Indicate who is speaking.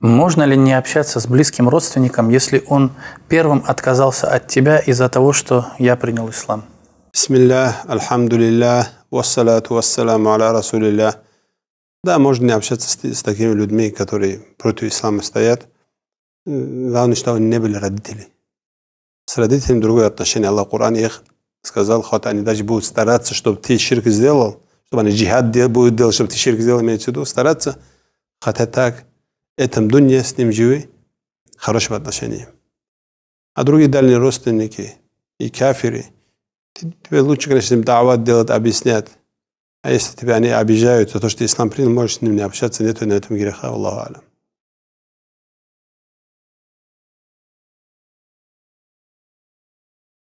Speaker 1: Можно ли не общаться с близким родственником, если он первым отказался от тебя из-за того, что я принял ислам? Бисмиллях, альхамдулиллях,
Speaker 2: вассалату вассаламу аля расулиллях. Да, можно не общаться с, с такими людьми, которые против ислама стоят. Главное, что они не были родители. С родителями другое отношение. Аллах Коран их сказал, хоть они даже будут стараться, чтобы ты ширк сделал, чтобы они джихад будет делать, чтобы ты ширк сделал, имеется в виду, стараться, хотя так – этом дунья с ним живы, хорошего отношения. А другие дальние родственники и кафиры, тебе лучше, конечно, им давать делать, объяснять.
Speaker 3: А если тебя они обижают, то то, что ислам принял, можешь с ним не общаться, нету на этом греха, Аллаху Алям.